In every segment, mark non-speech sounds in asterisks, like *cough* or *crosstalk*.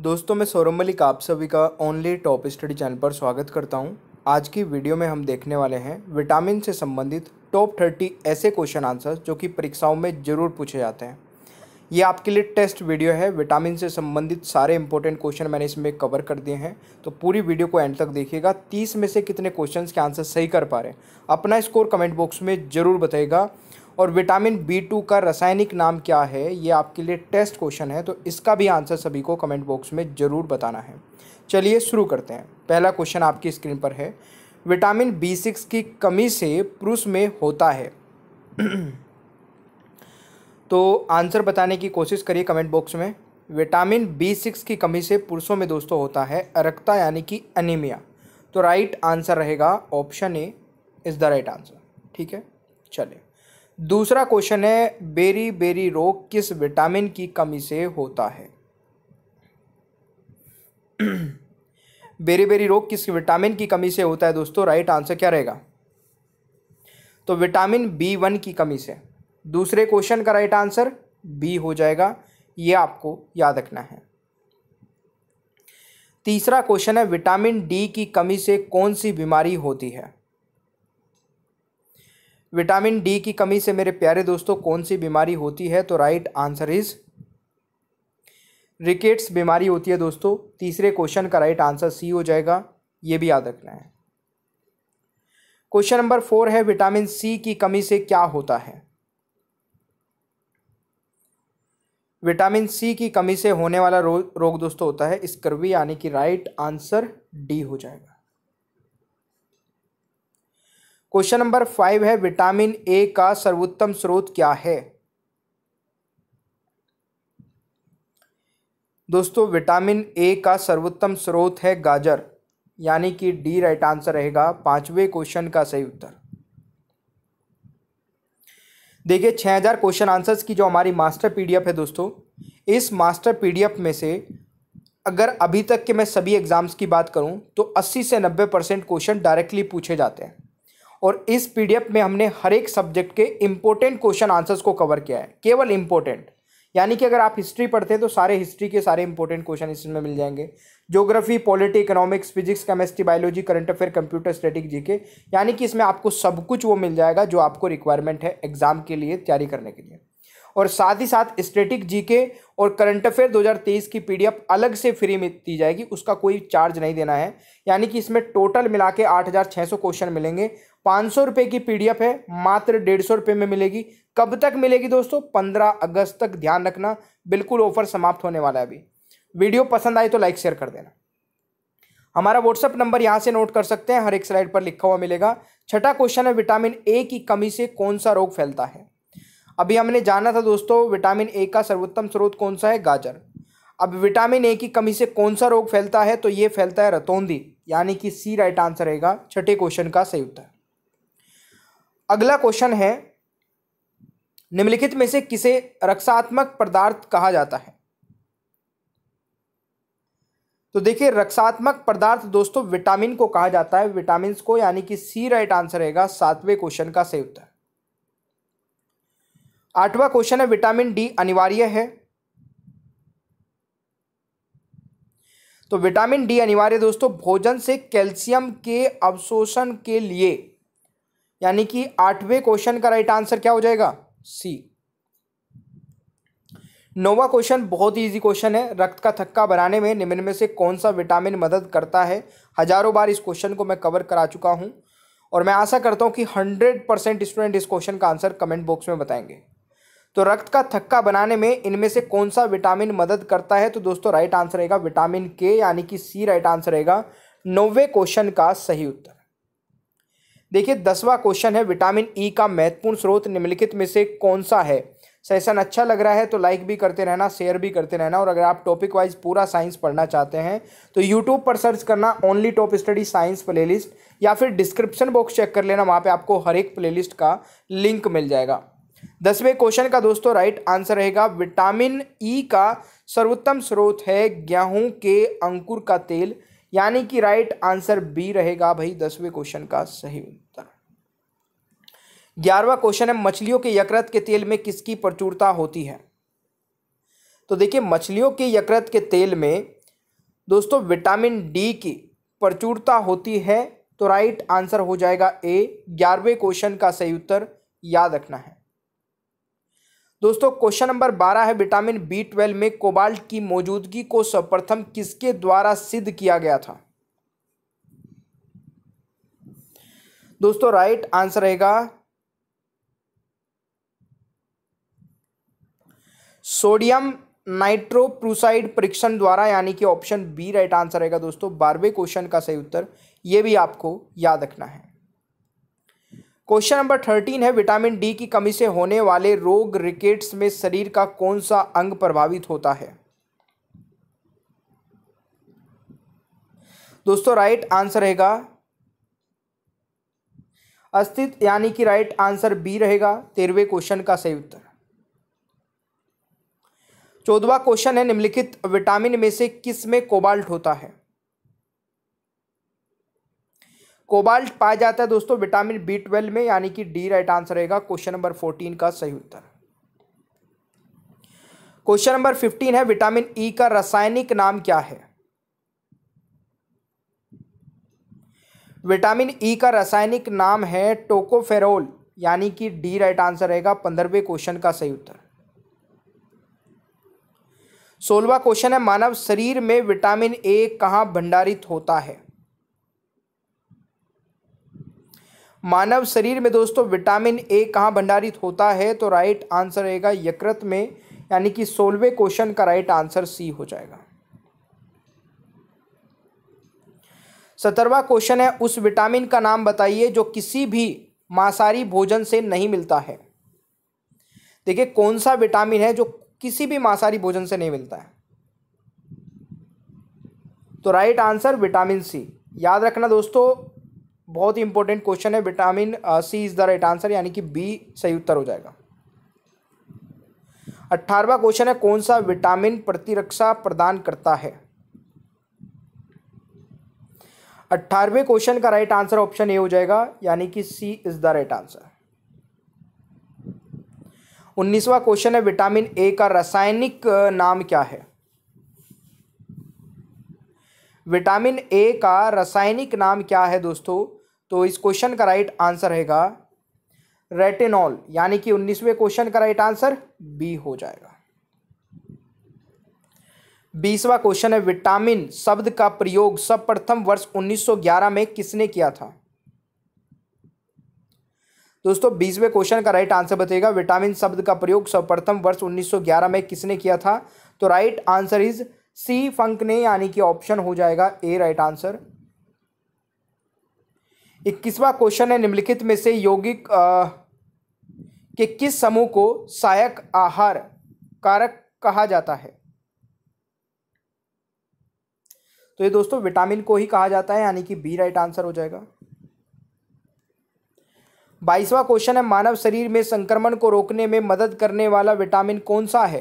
दोस्तों मैं सौरभ मलिक आप सभी का ओनली टॉप स्टडी चैनल पर स्वागत करता हूं। आज की वीडियो में हम देखने वाले हैं विटामिन से संबंधित टॉप थर्टी ऐसे क्वेश्चन आंसर जो कि परीक्षाओं में ज़रूर पूछे जाते हैं ये आपके लिए टेस्ट वीडियो है विटामिन से संबंधित सारे इंपॉर्टेंट क्वेश्चन मैंने इसमें कवर कर दिए हैं तो पूरी वीडियो को एंड तक देखिएगा तीस में से कितने क्वेश्चन के आंसर सही कर पा रहे हैं अपना स्कोर कमेंट बॉक्स में ज़रूर बताइएगा और विटामिन बी टू का रासायनिक नाम क्या है ये आपके लिए टेस्ट क्वेश्चन है तो इसका भी आंसर सभी को कमेंट बॉक्स में ज़रूर बताना है चलिए शुरू करते हैं पहला क्वेश्चन आपकी स्क्रीन पर है विटामिन बी सिक्स की कमी से पुरुष में होता है *clears throat* तो आंसर बताने की कोशिश करिए कमेंट बॉक्स में विटामिन बी सिक्स की कमी से पुरुषों में दोस्तों होता है अरक्ता यानी कि एनीमिया तो राइट आंसर रहेगा option A is the right answer ठीक है चलिए दूसरा क्वेश्चन है बेरी बेरी रोग किस विटामिन की कमी से होता है *clears throat* बेरी बेरी रोग किस विटामिन की कमी से होता है दोस्तों राइट आंसर क्या रहेगा तो विटामिन बी वन की कमी से दूसरे क्वेश्चन का राइट आंसर बी हो जाएगा यह आपको याद रखना है तीसरा क्वेश्चन है विटामिन डी की कमी से कौन सी बीमारी होती है विटामिन डी की कमी से मेरे प्यारे दोस्तों कौन सी बीमारी होती है तो राइट आंसर इज रिकेट्स बीमारी होती है दोस्तों तीसरे क्वेश्चन का राइट आंसर सी हो जाएगा ये भी याद रखना है क्वेश्चन नंबर फोर है विटामिन सी की कमी से क्या होता है विटामिन सी की कमी से होने वाला रोग रोग दोस्तों होता है स्कर्वी यानी कि राइट आंसर डी हो जाएगा क्वेश्चन नंबर फाइव है विटामिन ए का सर्वोत्तम स्रोत क्या है दोस्तों विटामिन ए का सर्वोत्तम स्रोत है गाजर यानी कि डी राइट आंसर रहेगा पांचवें क्वेश्चन का सही उत्तर देखिए हजार क्वेश्चन आंसर्स की जो हमारी मास्टर पीडीएफ है दोस्तों इस मास्टर पीडीएफ में से अगर अभी तक के मैं सभी एग्ज़ाम्स की बात करूं तो 80 से 90 परसेंट क्वेश्चन डायरेक्टली पूछे जाते हैं और इस पीडीएफ में हमने हर एक सब्जेक्ट के इम्पोर्टेंट क्वेश्चन आंसर्स को कवर किया है केवल इम्पोर्टेंट यानी कि अगर आप हिस्ट्री पढ़ते हैं तो सारे हिस्ट्री के सारे इंपॉर्टेंट क्वेश्चन इसमें मिल जाएंगे geography polity economics physics chemistry biology current affair computer static GK यानी कि इसमें आपको सब कुछ वो मिल जाएगा जो आपको रिक्वायरमेंट है एग्जाम के लिए तैयारी करने के लिए और साथ ही साथ स्टेटिक जीके और करंट अफेयर 2023 की पीडीएफ अलग से फ्री में दी जाएगी उसका कोई चार्ज नहीं देना है यानी कि इसमें टोटल मिला के आठ क्वेश्चन मिलेंगे पाँच सौ रुपये की पीडीएफ है मात्र डेढ़ सौ रुपये में मिलेगी कब तक मिलेगी दोस्तों पंद्रह अगस्त तक ध्यान रखना बिल्कुल ऑफर समाप्त होने वाला है अभी वीडियो पसंद आए तो लाइक शेयर कर देना हमारा व्हाट्सअप नंबर यहाँ से नोट कर सकते हैं हर एक स्लाइड पर लिखा हुआ मिलेगा छठा क्वेश्चन है विटामिन ए की कमी से कौन सा रोग फैलता है अभी हमने जाना था दोस्तों विटामिन ए का सर्वोत्तम स्रोत कौन सा है गाजर अब विटामिन ए की कमी से कौन सा रोग फैलता है तो ये फैलता है रतौंदी यानी कि सी राइट आंसर रहेगा छठे क्वेश्चन का सही उत्तर अगला क्वेश्चन है निम्नलिखित में से किसे रक्षात्मक पदार्थ कहा जाता है तो देखिए रक्षात्मक पदार्थ दोस्तों विटामिन को कहा जाता है विटामिन को यानी कि सी राइट आंसर रहेगा सातवें क्वेश्चन का सही उत्तर आठवां क्वेश्चन है विटामिन डी अनिवार्य है तो विटामिन डी अनिवार्य दोस्तों भोजन से कैल्शियम के अवशोषण के लिए यानी कि आठवें क्वेश्चन का राइट आंसर क्या हो जाएगा सी नोवा क्वेश्चन बहुत ही इजी क्वेश्चन है रक्त का थक्का बनाने में निम्न में से कौन सा विटामिन मदद करता है हजारों बार इस क्वेश्चन को मैं कवर करा चुका हूं और मैं आशा करता हूं कि हंड्रेड परसेंट स्टूडेंट इस क्वेश्चन का आंसर कमेंट बॉक्स में बताएंगे तो रक्त का थक्का बनाने में इनमें से कौन सा विटामिन मदद करता है तो दोस्तों राइट आंसर रहेगा विटामिन के यानी कि सी राइट आंसर रहेगा नौवे क्वेश्चन का सही उत्तर देखिए दसवा क्वेश्चन है विटामिन ई e का महत्वपूर्ण स्रोत निम्नलिखित में से कौन सा है सेशन अच्छा लग रहा है तो लाइक भी करते रहना शेयर भी करते रहना और अगर आप टॉपिक वाइज पूरा साइंस पढ़ना चाहते हैं तो यूट्यूब पर सर्च करना only top study science playlist या फिर डिस्क्रिप्शन बॉक्स चेक कर लेना वहाँ पे आपको हर एक प्लेलिस्ट का लिंक मिल जाएगा दसवें क्वेश्चन का दोस्तों राइट आंसर रहेगा विटामिन ई e का सर्वोत्तम स्रोत है गेहूं के अंकुर का तेल यानी कि राइट आंसर बी रहेगा भाई दसवें क्वेश्चन का सही उत्तर ग्यारहवा क्वेश्चन है मछलियों के यकृत के तेल में किसकी प्रचुरता होती है तो देखिए मछलियों के यकृत के तेल में दोस्तों विटामिन डी की प्रचुरता होती है तो राइट आंसर हो जाएगा ए ग्यारहवें क्वेश्चन का सही उत्तर याद रखना है दोस्तों क्वेश्चन नंबर बारह है विटामिन बी ट्वेल्व में कोबाल्ट की मौजूदगी को सर्वप्रथम किसके द्वारा सिद्ध किया गया था दोस्तों राइट आंसर रहेगा सोडियम नाइट्रोप्रूसाइड परीक्षण द्वारा यानी कि ऑप्शन बी राइट आंसर रहेगा दोस्तों बारहवें क्वेश्चन का सही उत्तर यह भी आपको याद रखना है क्वेश्चन नंबर थर्टीन है विटामिन डी की कमी से होने वाले रोग रिकेट्स में शरीर का कौन सा अंग प्रभावित होता है दोस्तों राइट आंसर रहेगा अस्तित्व यानी कि राइट आंसर बी रहेगा तेरहवें क्वेश्चन का सही उत्तर चौदवा क्वेश्चन है निम्नलिखित विटामिन में से किस में कोबाल्ट होता है कोबाल्ट पाया जाता है दोस्तों विटामिन बी ट्वेल्व में यानी कि डी राइट आंसर रहेगा क्वेश्चन नंबर फोर्टीन का सही उत्तर क्वेश्चन नंबर फिफ्टीन है विटामिन ई e का रासायनिक नाम क्या है विटामिन ई e का रासायनिक नाम है टोकोफेरोल यानी कि डी राइट आंसर रहेगा पंद्रहवें क्वेश्चन का सही उत्तर सोलवा क्वेश्चन है मानव शरीर में विटामिन ए कहाँ भंडारित होता है मानव शरीर में दोस्तों विटामिन ए कहाँ भंडारित होता है तो राइट आंसर रहेगा यकृत में यानी कि सोलवे क्वेश्चन का राइट आंसर सी हो जाएगा सत्रवा क्वेश्चन है उस विटामिन का नाम बताइए जो किसी भी मांसाहारी भोजन से नहीं मिलता है देखिए कौन सा विटामिन है जो किसी भी मांसाहारी भोजन से नहीं मिलता है तो राइट आंसर विटामिन सी याद रखना दोस्तों बहुत ही इंपॉर्टेंट क्वेश्चन है vitamin C is the right answer यानी कि बी सही उत्तर हो जाएगा अट्ठारवा क्वेश्चन है कौन सा विटामिन प्रतिरक्षा प्रदान करता है अट्ठारहवें क्वेश्चन का राइट आंसर ऑप्शन ए हो जाएगा यानी कि C is the right answer उन्नीसवा क्वेश्चन है विटामिन ए का रासायनिक uh, नाम क्या है विटामिन ए का रासायनिक नाम क्या है दोस्तों तो इस क्वेश्चन का राइट आंसर रहेगा रेटेनॉल यानी कि उन्नीसवें क्वेश्चन का राइट आंसर बी हो जाएगा बीसवा क्वेश्चन है विटामिन शब्द का प्रयोग सर्वप्रथम वर्ष 1911 में किसने किया था दोस्तों बीसवें क्वेश्चन का राइट आंसर बताइएगा विटामिन शब्द का प्रयोग सर्वप्रथम वर्ष 1911 में किसने किया था तो right answer is C Funk ने यानी कि ऑप्शन हो जाएगा ए राइट आंसर इक्कीसवां क्वेश्चन है निम्नलिखित में से यौगिक के किस समूह को सहायक आहार कारक कहा जाता है तो ये दोस्तों विटामिन को ही कहा जाता है यानी कि बी राइट आंसर हो जाएगा बाईसवां क्वेश्चन है मानव शरीर में संक्रमण को रोकने में मदद करने वाला विटामिन कौन सा है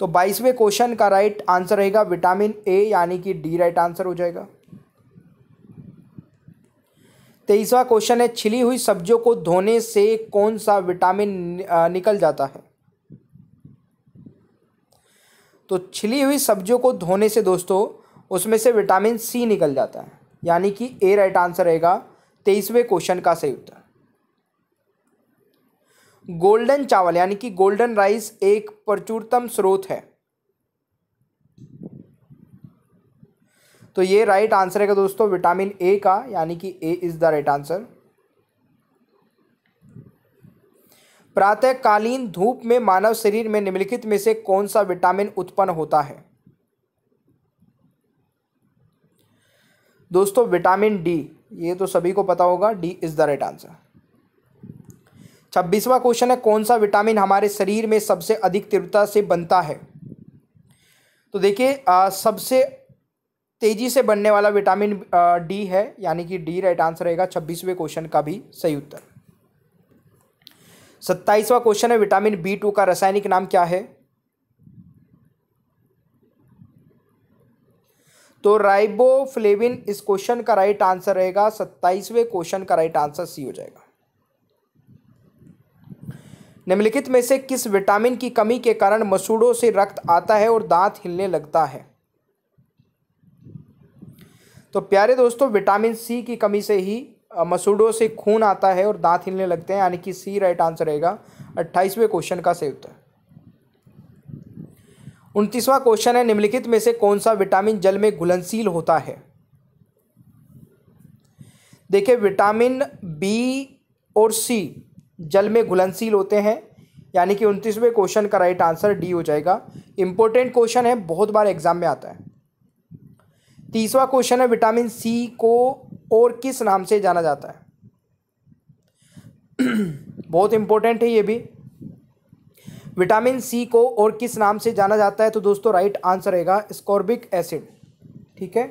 तो बाईसवें क्वेश्चन का राइट आंसर रहेगा विटामिन ए यानी कि डी राइट आंसर हो जाएगा तेईसवा क्वेश्चन है छिली हुई सब्जियों को धोने से कौन सा विटामिन निकल जाता है तो छिली हुई सब्जियों को धोने से दोस्तों उसमें से विटामिन सी निकल जाता है यानी कि ए राइट आंसर रहेगा तेईसवें क्वेश्चन का सही उत्तर गोल्डन चावल यानी कि गोल्डन राइस एक प्रचुरतम स्रोत है तो ये राइट आंसर है दोस्तों विटामिन ए का यानी कि A is the right answer प्रातःकालीन धूप में मानव शरीर में निम्नलिखित में से कौन सा विटामिन उत्पन्न होता है दोस्तों विटामिन डी ये तो सभी को पता होगा D is the right answer छब्बीसवा क्वेश्चन है कौन सा विटामिन हमारे शरीर में सबसे अधिक तीव्रता से बनता है तो देखिए सबसे तेजी से बनने वाला विटामिन डी है यानी कि डी राइट आंसर रहेगा छब्बीसवें क्वेश्चन का भी सही उत्तर सत्ताईसवा क्वेश्चन है विटामिन बी टू का रासायनिक नाम क्या है तो राइबोफ्लेविन इस क्वेश्चन का राइट आंसर रहेगा सत्ताईसवें क्वेश्चन का राइट आंसर सी हो जाएगा निम्नलिखित में से किस विटामिन की कमी के कारण मसूड़ों से रक्त आता है और दांत हिलने लगता है तो प्यारे दोस्तों विटामिन सी की कमी से ही मसूड़ों से खून आता है और दांत हिलने लगते हैं यानी कि सी राइट आंसर रहेगा अट्ठाईसवें क्वेश्चन का सही उत्तर उनतीसवां क्वेश्चन है निम्नलिखित में से कौन सा विटामिन जल में घुलनशील होता है देखिए विटामिन बी और सी जल में घुलनशील होते हैं यानी कि उनतीसवें क्वेश्चन का राइट आंसर डी हो जाएगा इंपॉर्टेंट क्वेश्चन है बहुत बार एग्जाम में आता है तीसवा क्वेश्चन है विटामिन सी को और किस नाम से जाना जाता है *clears throat* बहुत इंपॉर्टेंट है ये भी विटामिन सी को और किस नाम से जाना जाता है तो दोस्तों राइट आंसर रहेगा स्कॉर्बिक एसिड ठीक है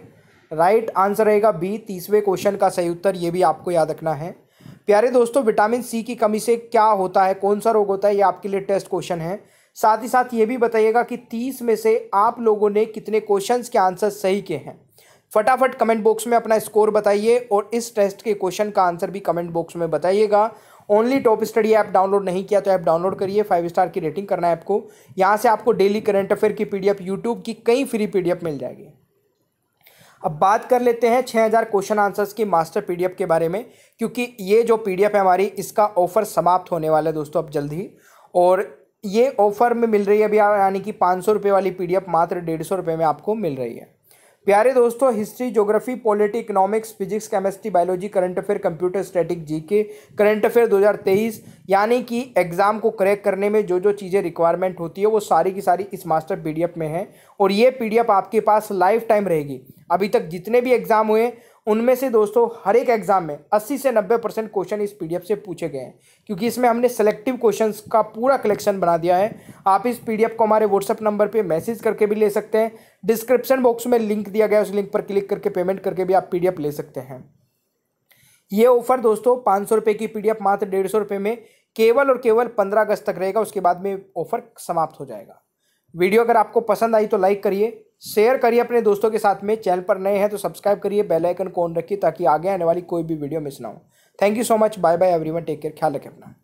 राइट आंसर रहेगा बी तीसवें क्वेश्चन का सही उत्तर ये भी आपको याद रखना है प्यारे दोस्तों विटामिन सी की कमी से क्या होता है कौन सा रोग होता है ये आपके लिए टेस्ट क्वेश्चन है साथ ही साथ ये भी बताइएगा कि तीस में से आप लोगों ने कितने क्वेश्चन के आंसर सही के हैं फटाफट कमेंट बॉक्स में अपना स्कोर बताइए और इस टेस्ट के क्वेश्चन का आंसर भी कमेंट बॉक्स में बताइएगा only top study app download नहीं किया तो ऐप डाउनलोड करिए फाइव स्टार की रेटिंग करना है आपको यहाँ से आपको डेली करंट अफेयर की पीडीएफ यूट्यूब की कई फ्री पीडीएफ मिल जाएगी अब बात कर लेते हैं 6000 क्वेश्चन आंसर्स की मास्टर पीडीएफ के बारे में क्योंकि ये जो पीडीएफ है हमारी इसका ऑफ़र समाप्त होने वाला है दोस्तों अब जल्द ही और ये ऑफ़र में मिल रही है अभी यानी कि पाँच सौ रुपये वाली पीडीएफ मात्र डेढ़ सौ रुपये में आपको मिल रही है प्यारे दोस्तों history geography polity economics physics chemistry biology current affair computer static GK current affair 2023 यानी कि एग्ज़ाम को क्रैक करने में जो जो चीज़ें रिक्वायरमेंट होती है वो सारी की सारी इस मास्टर पीडीएफ में है और ये पीडीएफ आपके पास लाइफ टाइम रहेगी अभी तक जितने भी एग्ज़ाम हुए उनमें से दोस्तों हर एक एग्ज़ाम में 80 से 90 परसेंट क्वेश्चन इस पीडीएफ से पूछे गए हैं क्योंकि इसमें हमने सेलेक्टिव क्वेश्चंस का पूरा कलेक्शन बना दिया है आप इस पीडीएफ को हमारे व्हाट्सअप नंबर पे मैसेज करके भी ले सकते हैं डिस्क्रिप्शन बॉक्स में लिंक दिया गया उस लिंक पर क्लिक करके पेमेंट करके भी आप पीडीएफ ले सकते हैं ये ऑफर दोस्तों पाँच सौ रुपये की पीडीएफ मात्र डेढ़ सौ रुपये में केवल और केवल पंद्रह अगस्त तक रहेगा उसके बाद में ऑफर समाप्त हो जाएगा वीडियो अगर आपको पसंद आई तो लाइक करिए शेयर करिए अपने दोस्तों के साथ में चैनल पर नए हैं तो सब्सक्राइब करिए बेल आइकन को ऑन रखिए ताकि आगे आने वाली कोई भी वीडियो मिस ना हो thank you so much bye bye everyone take care ख्याल रखें अपना